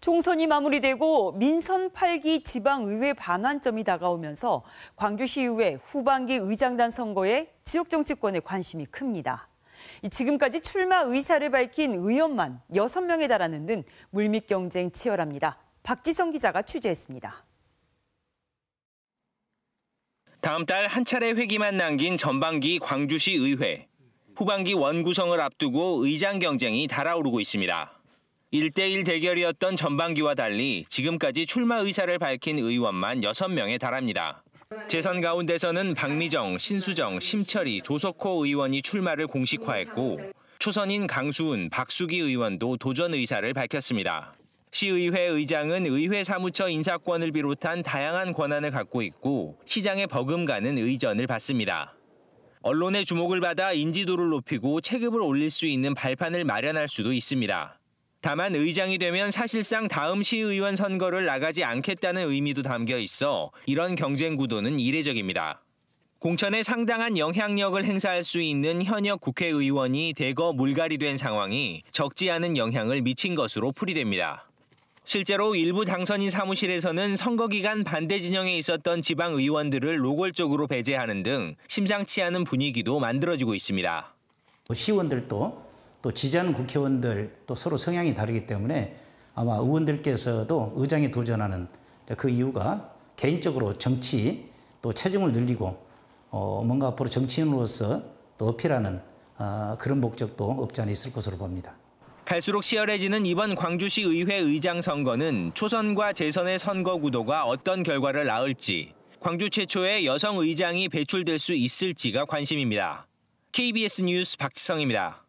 총선이 마무리되고 민선 8기 지방의회 반환점이 다가오면서 광주시의회 후반기 의장단 선거에 지역 정치권의 관심이 큽니다. 지금까지 출마 의사를 밝힌 의원만 6명에 달하는 등 물밑 경쟁 치열합니다. 박지성 기자가 취재했습니다. 다음 달 한 차례 회기만 남긴 전반기 광주시 의회. 후반기 원구성을 앞두고 의장 경쟁이 달아오르고 있습니다. 1대1 대결이었던 전반기와 달리 지금까지 출마 의사를 밝힌 의원만 6명에 달합니다. 재선 가운데서는 박미정, 신수정, 심철이, 조석호 의원이 출마를 공식화했고 초선인 강수훈, 박수기 의원도 도전 의사를 밝혔습니다. 시의회 의장은 의회 사무처 인사권을 비롯한 다양한 권한을 갖고 있고 시장에 버금가는 의전을 받습니다. 언론의 주목을 받아 인지도를 높이고 체급을 올릴 수 있는 발판을 마련할 수도 있습니다. 다만 의장이 되면 사실상 다음 시의원 선거를 나가지 않겠다는 의미도 담겨 있어 이런 경쟁 구도는 이례적입니다. 공천에 상당한 영향력을 행사할 수 있는 현역 국회의원이 대거 물갈이 된 상황이 적지 않은 영향을 미친 것으로 풀이됩니다. 실제로 일부 당선인 사무실에서는 선거 기간 반대 진영에 있었던 지방 의원들을 노골적으로 배제하는 등 심상치 않은 분위기도 만들어지고 있습니다. 시원들도 또 지지하는 국회의원들 또 서로 성향이 다르기 때문에 아마 의원들께서도 의장에 도전하는 그 이유가 개인적으로 정치 또 체중을 늘리고 어 뭔가 앞으로 정치인으로서 또 어필하는 어 그런 목적도 없지 않아 있을 것으로 봅니다. 갈수록 시열해지는 이번 광주시 의회 의장 선거는 초선과 재선의 선거 구도가 어떤 결과를 낳을지 광주 최초의 여성 의장이 배출될 수 있을지가 관심입니다. KBS 뉴스 박지성입니다.